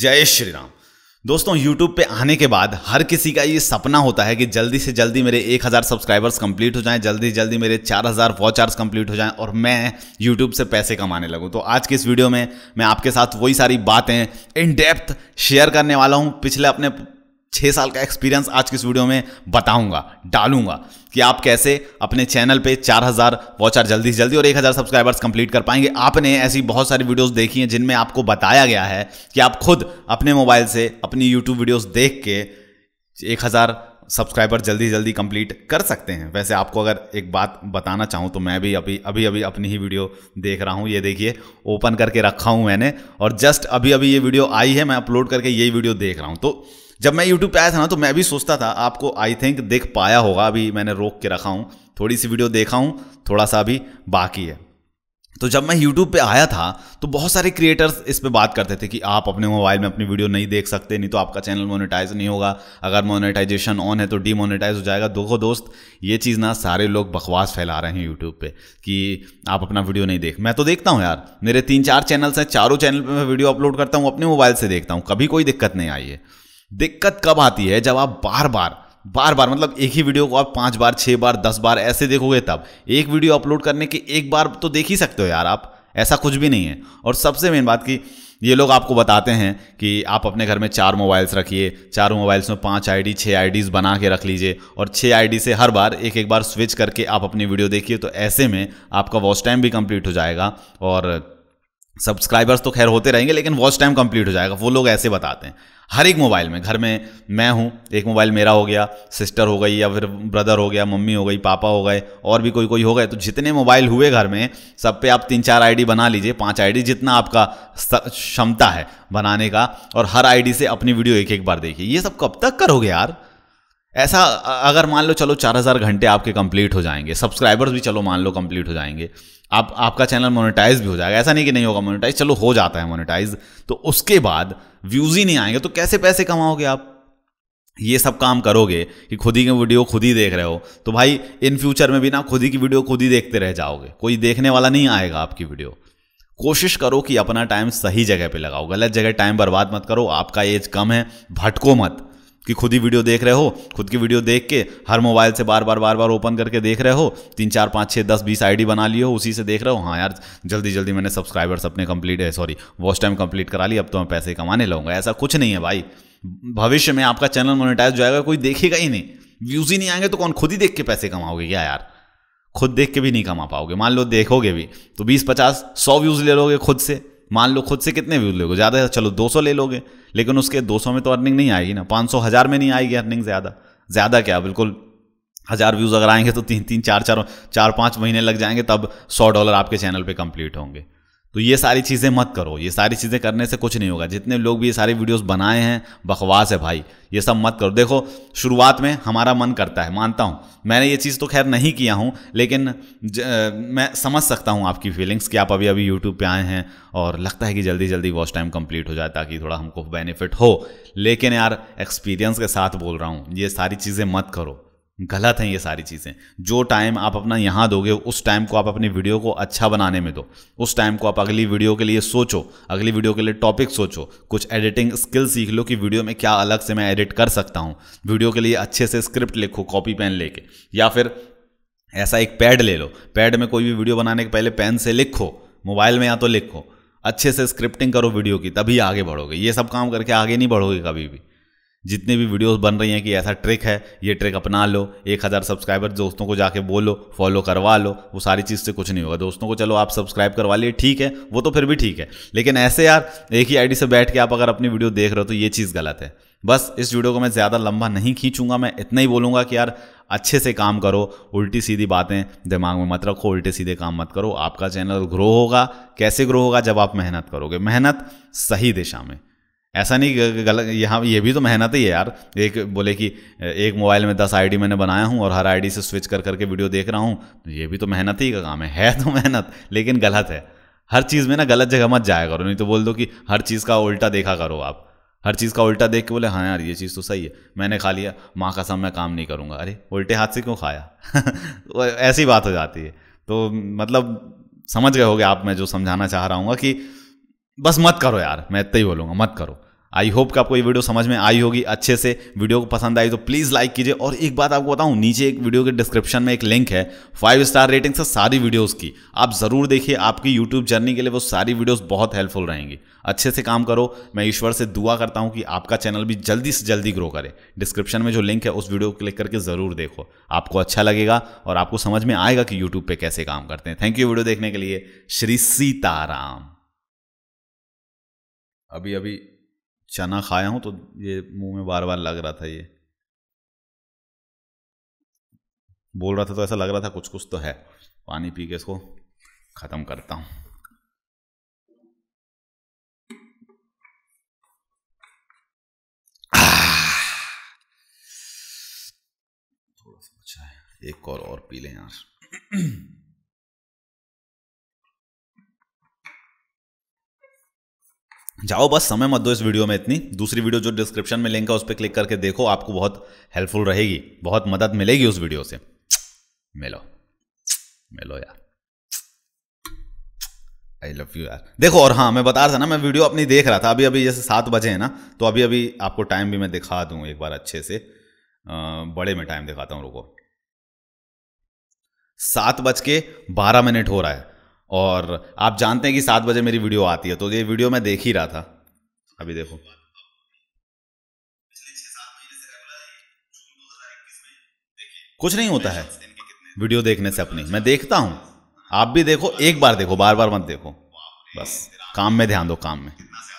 जय श्री राम दोस्तों YouTube पे आने के बाद हर किसी का ये सपना होता है कि जल्दी से जल्दी मेरे 1000 सब्सक्राइबर्स कंप्लीट हो जाएं जल्दी से जल्दी मेरे 4000 वॉचार्स कंप्लीट हो जाएं और मैं YouTube से पैसे कमाने लगूं तो आज के इस वीडियो में मैं आपके साथ वही सारी बातें इन डेप्थ शेयर करने वाला हूं पिछले अपने छः साल का एक्सपीरियंस आज की इस वीडियो में बताऊंगा डालूंगा कि आप कैसे अपने चैनल पे 4000 वॉचर जल्दी से जल्दी और 1000 सब्सक्राइबर्स कंप्लीट कर पाएंगे आपने ऐसी बहुत सारी वीडियोस देखी हैं जिनमें आपको बताया गया है कि आप खुद अपने मोबाइल से अपनी यूट्यूब वीडियोस देख के एक सब्सक्राइबर जल्दी जल्दी कंप्लीट कर सकते हैं वैसे आपको अगर एक बात बताना चाहूँ तो मैं भी अभी अभी अभी अपनी ही वीडियो देख रहा हूँ ये देखिए ओपन करके रखा हूँ मैंने और जस्ट अभी अभी ये वीडियो आई है मैं अपलोड करके यही वीडियो देख रहा हूँ तो जब मैं यूट्यूब पे आया था ना तो मैं भी सोचता था आपको आई थिंक देख पाया होगा अभी मैंने रोक के रखा हूँ थोड़ी सी वीडियो देखा हूँ थोड़ा सा अभी बाकी है तो जब मैं YouTube पे आया था तो बहुत सारे क्रिएटर्स इस पे बात करते थे कि आप अपने मोबाइल में अपनी वीडियो नहीं देख सकते नहीं तो आपका चैनल मोनेटाइज नहीं होगा अगर मोनेटाइजेशन ऑन है तो डीमोनेटाइज हो जाएगा दोखो दोस्त ये चीज़ ना सारे लोग बकवास फैला रहे हैं यूट्यूब पे कि आप अपना वीडियो नहीं देख मैं तो देखता हूँ यार मेरे तीन चार चैनल्स हैं चारों चैनल पर मैं वीडियो अपलोड करता हूँ अपने मोबाइल से देखता हूँ कभी कोई दिक्कत नहीं आई है दिक्कत कब आती है जब आप बार बार बार बार मतलब एक ही वीडियो को आप पाँच बार छः बार दस बार ऐसे देखोगे तब एक वीडियो अपलोड करने के एक बार तो देख ही सकते हो यार आप ऐसा कुछ भी नहीं है और सबसे मेन बात कि ये लोग आपको बताते हैं कि आप अपने घर में चार मोबाइल्स रखिए चारों मोबाइल्स में पांच आईडी छः आईडीज़ बना के रख लीजिए और छः आईडी से हर बार एक एक बार स्विच करके आप अपनी वीडियो देखिए तो ऐसे में आपका वॉच टाइम भी कंप्लीट हो जाएगा और सब्सक्राइबर्स तो खैर होते रहेंगे लेकिन वॉच टाइम कंप्लीट हो जाएगा वो लोग ऐसे बताते हैं हर एक मोबाइल में घर में मैं हूँ एक मोबाइल मेरा हो गया सिस्टर हो गई या फिर ब्रदर हो गया मम्मी हो गई पापा हो गए और भी कोई कोई हो गए तो जितने मोबाइल हुए घर में सब पे आप तीन चार आईडी बना लीजिए पांच आईडी जितना आपका क्षमता है बनाने का और हर आईडी से अपनी वीडियो एक एक बार देखिए ये सब कब तक करोगे यार ऐसा अगर मान लो चलो चार हज़ार घंटे आपके कंप्लीट हो जाएंगे सब्सक्राइबर्स भी चलो मान लो कंप्लीट हो जाएंगे आप आपका चैनल मोनेटाइज भी हो जाएगा ऐसा नहीं कि नहीं होगा मोनेटाइज चलो हो जाता है मोनेटाइज तो उसके बाद व्यूज़ ही नहीं आएंगे तो कैसे पैसे कमाओगे आप ये सब काम करोगे कि खुद ही की वीडियो खुद ही देख रहे हो तो भाई इन फ्यूचर में भी ना खुद ही की वीडियो खुद ही देखते रह जाओगे कोई देखने वाला नहीं आएगा आपकी वीडियो कोशिश करो कि अपना टाइम सही जगह पे लगाओ गलत जगह टाइम बर्बाद मत करो आपका एज कम है भटको मत कि खुद ही वीडियो देख रहे हो खुद की वीडियो देख के हर मोबाइल से बार बार बार बार ओपन करके देख रहे हो तीन चार पाँच छः दस बीस आईडी बना लिए हो उसी से देख रहे हो हाँ यार जल्दी जल्दी मैंने सब्सक्राइबर्स अपने कंप्लीट है सॉरी वॉच टाइम कंप्लीट करा ली अब तो मैं पैसे कमाने लगूंगा ऐसा कुछ नहीं है भाई भविष्य में आपका चैनल मोनिटाइज जाएगा कोई देखेगा ही नहीं व्यूज ही नहीं आएंगे तो कौन खुद ही देख के पैसे कमाओगे क्या यार खुद देख के भी नहीं कमा पाओगे मान लो देखोगे भी तो बीस पचास सौ व्यूज़ ले लोगे खुद से मान लो खुद से कितने व्यूज लोगे ज़्यादा चलो 200 ले लोगे लेकिन उसके 200 में तो अर्निंग नहीं आएगी ना 500 हज़ार में नहीं आएगी अर्निंग ज़्यादा ज़्यादा क्या बिल्कुल हज़ार व्यूज़ अगर आएंगे तो तीन तीन चार चार चार पाँच महीने लग जाएंगे तब सौ डॉलर आपके चैनल पर कंप्लीट होंगे तो ये सारी चीज़ें मत करो ये सारी चीज़ें करने से कुछ नहीं होगा जितने लोग भी ये सारी वीडियोस बनाए हैं बकवास है भाई ये सब मत करो देखो शुरुआत में हमारा मन करता है मानता हूँ मैंने ये चीज़ तो खैर नहीं किया हूँ लेकिन ज, मैं समझ सकता हूँ आपकी फीलिंग्स कि आप अभी अभी यूट्यूब पर आए हैं और लगता है कि जल्दी जल्दी वॉच टाइम कंप्लीट हो जाए ताकि थोड़ा हमको बेनिफिट हो लेकिन यार एक्सपीरियंस के साथ बोल रहा हूँ ये सारी चीज़ें मत करो गलत हैं ये सारी चीज़ें जो टाइम आप अपना यहाँ दोगे उस टाइम को आप अपनी वीडियो को अच्छा बनाने में दो उस टाइम को आप अगली वीडियो के लिए सोचो अगली वीडियो के लिए टॉपिक सोचो कुछ एडिटिंग स्किल सीख लो कि वीडियो में क्या अलग से मैं एडिट कर सकता हूँ वीडियो के लिए अच्छे से स्क्रिप्ट लिखो कॉपी पेन लेके या फिर ऐसा एक पैड ले लो पैड में कोई भी वीडियो बनाने के पहले पेन से लिखो मोबाइल में या तो लिखो अच्छे से स्क्रिप्टिंग करो वीडियो की तभी आगे बढ़ोगे ये सब काम करके आगे नहीं बढ़ोगे कभी भी जितने भी वीडियोस बन रही हैं कि ऐसा ट्रिक है ये ट्रिक अपना लो एक हज़ार सब्सक्राइबर दोस्तों को जाके बोलो फॉलो करवा लो वो सारी चीज़ से कुछ नहीं होगा दोस्तों को चलो आप सब्सक्राइब करवा लिए ठीक है वो तो फिर भी ठीक है लेकिन ऐसे यार एक ही आईडी से बैठ के आप अगर अपनी वीडियो देख रहे हो तो ये चीज़ गलत है बस इस वीडियो को मैं ज़्यादा लंबा नहीं खींचूंगा मैं इतना ही बोलूँगा कि यार अच्छे से काम करो उल्टी सीधी बातें दिमाग में मत रखो उल्टे सीधे काम मत करो आपका चैनल ग्रो होगा कैसे ग्रो होगा जब आप मेहनत करोगे मेहनत सही दिशा में ऐसा नहीं गलत यहाँ ये भी तो मेहनत ही है यार एक बोले कि एक मोबाइल में दस आईडी मैंने बनाया हूँ और हर आईडी से स्विच कर करके वीडियो देख रहा हूँ तो ये भी तो मेहनत ही का काम है है तो मेहनत लेकिन गलत है हर चीज़ में ना गलत जगह मत जाया करो नहीं तो बोल दो कि हर चीज़ का उल्टा देखा करो आप हर चीज़ का उल्टा देख के बोले हाँ यार ये चीज़ तो सही है मैंने खा लिया माँ का सब मैं काम नहीं करूँगा अरे उल्टे हाथ से क्यों खाया ऐसी बात हो जाती है तो मतलब समझ गए होगे आप मैं जो समझाना चाह रहा हूँ कि बस मत करो यार मैं इतना ही बोलूंगा मत करो आई होप कि आपको ये वीडियो समझ में आई होगी अच्छे से वीडियो को पसंद आई तो प्लीज़ लाइक कीजिए और एक बात आपको बताऊं नीचे एक वीडियो के डिस्क्रिप्शन में एक लिंक है फाइव स्टार रेटिंग से सारी वीडियोस की आप ज़रूर देखिए आपकी यूट्यूब जर्नी के लिए वो सारी वीडियोस बहुत हेल्पफुल रहेंगी अच्छे से काम करो मैं ईश्वर से दुआ करता हूँ कि आपका चैनल भी जल्दी से जल्दी ग्रो करे डिस्क्रिप्शन में जो लिंक है उस वीडियो को क्लिक करके ज़रूर देखो आपको अच्छा लगेगा और आपको समझ में आएगा कि यूट्यूब पर कैसे काम करते हैं थैंक यू वीडियो देखने के लिए श्री सीताराम अभी अभी चना खाया हूं तो ये मुंह में बार बार लग रहा था ये बोल रहा था तो ऐसा लग रहा था कुछ कुछ तो है पानी पी के इसको ख़त्म करता हूँ थोड़ा सा अच्छा है एक और और पी लें यार जाओ बस समय मत दो इस वीडियो में इतनी दूसरी वीडियो जो डिस्क्रिप्शन में लिंक है उस पर क्लिक करके देखो आपको बहुत हेल्पफुल रहेगी बहुत मदद मिलेगी उस वीडियो से मिलो मिलो यार आई लव यू यार देखो और हाँ मैं बता रहा था ना मैं वीडियो अपनी देख रहा था अभी अभी जैसे सात बजे है ना तो अभी अभी आपको टाइम भी मैं दिखा दूँ एक बार अच्छे से आ, बड़े में टाइम दिखाता हूँ रुको सात बज के बारह मिनट हो रहा है और आप जानते हैं कि सात बजे मेरी वीडियो आती है तो ये वीडियो मैं देख ही रहा था अभी देखो कुछ नहीं होता है वीडियो देखने से अपनी मैं देखता हूं आप भी देखो एक बार देखो बार बार मत देखो बस काम में ध्यान दो काम में